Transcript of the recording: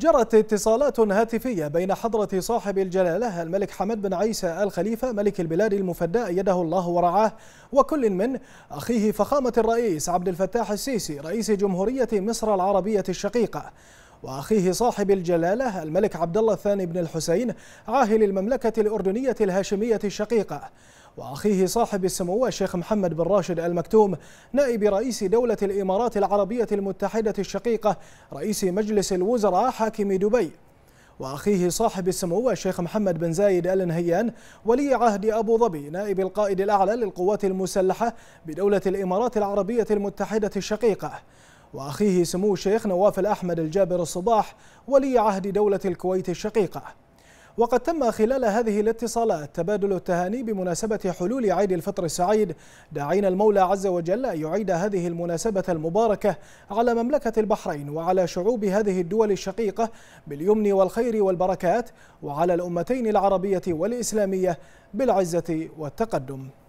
جرت اتصالات هاتفية بين حضرة صاحب الجلالة الملك حمد بن عيسى الخليفة ملك البلاد المفدى يده الله ورعاه وكل من أخيه فخامة الرئيس عبد الفتاح السيسي رئيس جمهورية مصر العربية الشقيقة وأخيه صاحب الجلالة الملك عبد الله الثاني بن الحسين عاهل المملكة الأردنية الهاشمية الشقيقة وأخيه صاحب السمو الشيخ محمد بن راشد المكتوم نائب رئيس دولة الإمارات العربية المتحدة الشقيقة رئيس مجلس الوزراء حاكم دبي وأخيه صاحب السمو الشيخ محمد بن زايد آل نهيان ولي عهد أبو ظبي نائب القائد الأعلى للقوات المسلحة بدولة الإمارات العربية المتحدة الشقيقة وأخيه سمو الشيخ نواف الأحمد الجابر الصباح ولي عهد دولة الكويت الشقيقة وقد تم خلال هذه الاتصالات تبادل التهاني بمناسبة حلول عيد الفطر السعيد داعين المولى عز وجل أن يعيد هذه المناسبة المباركة على مملكة البحرين وعلى شعوب هذه الدول الشقيقة باليمن والخير والبركات وعلى الأمتين العربية والإسلامية بالعزة والتقدم